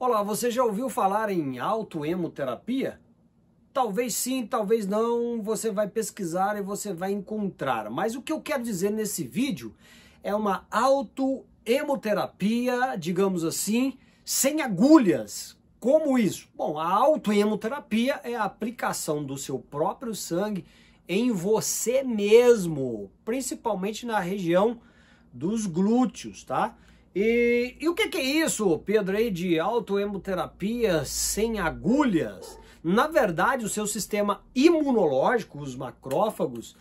Olá, você já ouviu falar em autoemoterapia? Talvez sim, talvez não, você vai pesquisar e você vai encontrar. Mas o que eu quero dizer nesse vídeo é uma autoemoterapia, digamos assim, sem agulhas. Como isso? Bom, a autoemoterapia é a aplicação do seu próprio sangue em você mesmo, principalmente na região dos glúteos, tá? E, e, o que, que, é isso, Pedro, aí de autoemoterapia sem agulhas? Na verdade, o seu sistema imunológico, os macrófagos,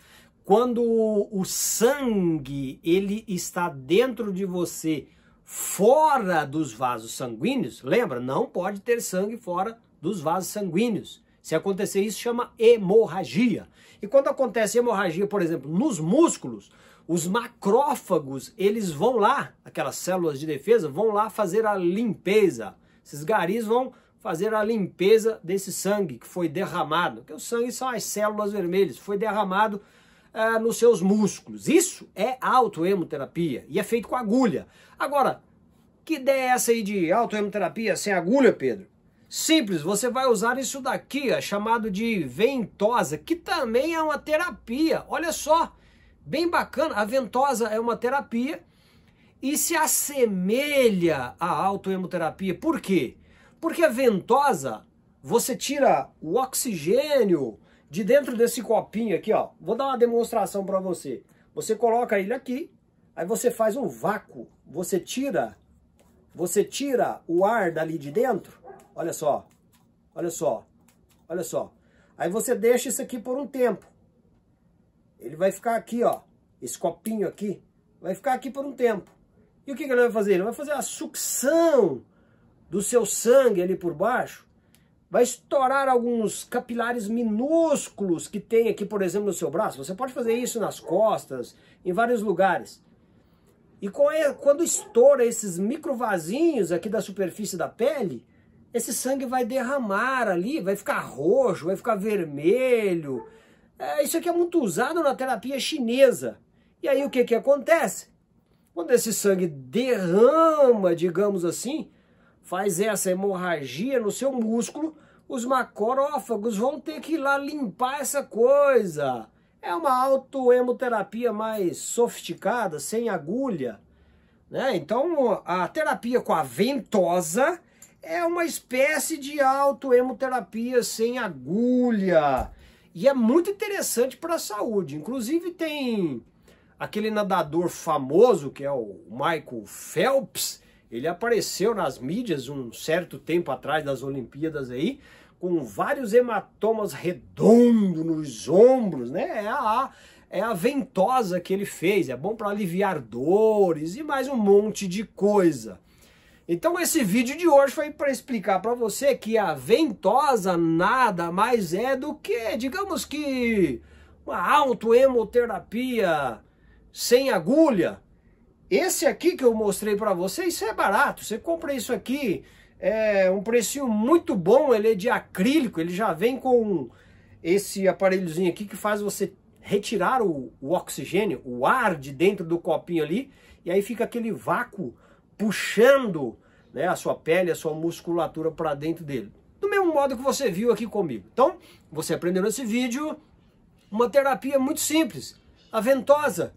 quando o sangue ele está dentro de você, fora dos vasos sanguíneos, lembra? Não pode ter sangue fora dos vasos sanguíneos. Se acontecer isso, chama hemorragia. E quando acontece hemorragia, por exemplo, nos músculos, os macrófagos, eles vão lá, aquelas células de defesa, vão lá fazer a limpeza. Esses garis vão fazer a limpeza desse sangue que foi derramado, que o sangue são as células vermelhas, foi derramado é, nos seus músculos. Isso é autoemoterapia e é feito com agulha. Agora, que ideia é essa aí de autoemoterapia sem agulha, Pedro? Simples, você vai usar isso daqui, ó, chamado de ventosa, que também é uma terapia. Olha só, bem bacana. A ventosa é uma terapia e se assemelha à autoemoterapia. Por quê? Porque a ventosa, você tira o oxigênio de dentro desse copinho aqui, ó. Vou dar uma demonstração para você. Você coloca ele aqui, aí você faz um vácuo. Você tira, você tira o ar dali de dentro. Olha só, olha só, olha só. Aí você deixa isso aqui por um tempo. Ele vai ficar aqui, ó. Esse copinho aqui vai ficar aqui por um tempo. E o que, que ele vai fazer? Ele vai fazer a sucção do seu sangue ali por baixo. Vai estourar alguns capilares minúsculos que tem aqui, por exemplo, no seu braço. Você pode fazer isso nas costas, em vários lugares. E quando estoura esses microvasinhos aqui da superfície da pele, esse sangue vai derramar ali, vai ficar roxo, vai ficar vermelho, é, isso aqui é muito usado na terapia chinesa. E aí o que, que acontece? Quando esse sangue derrama, digamos assim, faz essa hemorragia no seu músculo, os macrófagos vão ter que ir lá limpar essa coisa. É uma autohemoterapia mais sofisticada, sem agulha. Né? Então, a terapia com a ventosa é uma espécie de autohemoterapia sem agulha. E é muito interessante para a saúde. Inclusive tem aquele nadador famoso que é o Michael Phelps. Ele apareceu nas mídias um certo tempo atrás das Olimpíadas aí, com vários hematomas redondos nos ombros, né? É a, é a ventosa que ele fez, é bom para aliviar dores e mais um monte de coisa. Então esse vídeo de hoje foi para explicar para você que a ventosa nada mais é do que, digamos que, uma autoemoterapia sem agulha. Esse aqui que eu mostrei para você, isso é barato, você compra isso aqui, é um precinho muito bom, ele é de acrílico, ele já vem com esse aparelhozinho aqui que faz você retirar o, o oxigênio, o ar de dentro do copinho ali, e aí fica aquele vácuo puxando né, a sua pele, a sua musculatura para dentro dele. Do mesmo modo que você viu aqui comigo. Então, você aprendeu nesse vídeo uma terapia muito simples, a ventosa,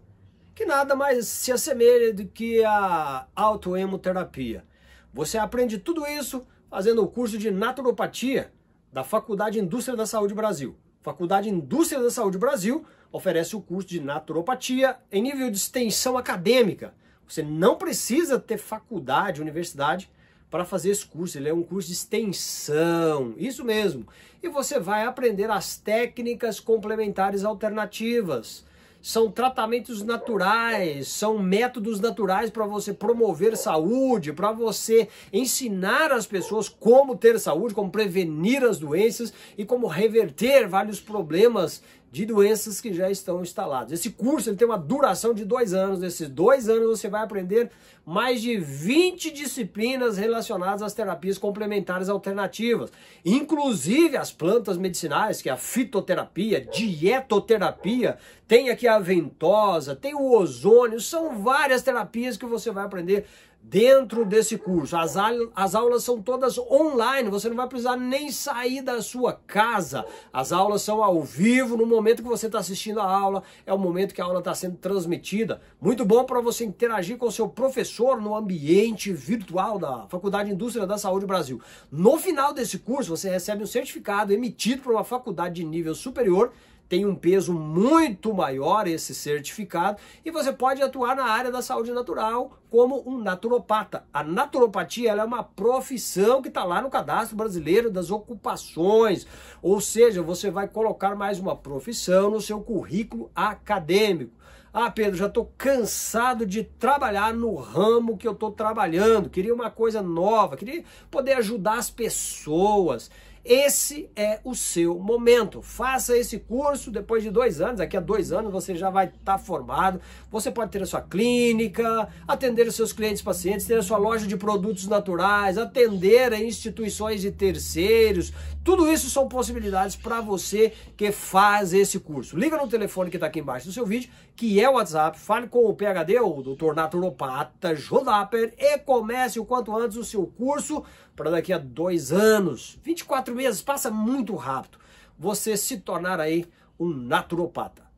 que nada mais se assemelha do que a autoemoterapia. Você aprende tudo isso fazendo o curso de naturopatia da Faculdade Indústria da Saúde Brasil. Faculdade Indústria da Saúde Brasil oferece o curso de naturopatia em nível de extensão acadêmica. Você não precisa ter faculdade, universidade para fazer esse curso. Ele é um curso de extensão, isso mesmo. E você vai aprender as técnicas complementares alternativas. São tratamentos naturais, são métodos naturais para você promover saúde, para você ensinar as pessoas como ter saúde, como prevenir as doenças e como reverter vários problemas de doenças que já estão instaladas. Esse curso ele tem uma duração de dois anos. Nesses dois anos você vai aprender mais de 20 disciplinas relacionadas às terapias complementares alternativas, inclusive as plantas medicinais, que é a fitoterapia, dietoterapia, tem aqui a ventosa, tem o ozônio, são várias terapias que você vai aprender dentro desse curso. As, a, as aulas são todas online, você não vai precisar nem sair da sua casa. As aulas são ao vivo, no momento que você está assistindo a aula, é o momento que a aula está sendo transmitida. Muito bom para você interagir com o seu professor no ambiente virtual da Faculdade de Indústria da Saúde Brasil. No final desse curso, você recebe um certificado emitido por uma faculdade de nível superior tem um peso muito maior esse certificado e você pode atuar na área da saúde natural como um naturopata. A naturopatia é uma profissão que está lá no cadastro brasileiro das ocupações, ou seja, você vai colocar mais uma profissão no seu currículo acadêmico. Ah, Pedro, já estou cansado de trabalhar no ramo que eu estou trabalhando. Queria uma coisa nova, queria poder ajudar as pessoas. Esse é o seu momento. Faça esse curso depois de dois anos. Daqui a dois anos você já vai estar tá formado. Você pode ter a sua clínica, atender os seus clientes pacientes, ter a sua loja de produtos naturais, atender a instituições de terceiros. Tudo isso são possibilidades para você que faz esse curso. Liga no telefone que está aqui embaixo do seu vídeo, que é o WhatsApp. Fale com o PHD, o Dr. Naturopata Jodaper, e comece o quanto antes o seu curso para daqui a dois anos. 24 quatro meses, passa muito rápido, você se tornar aí um naturopata.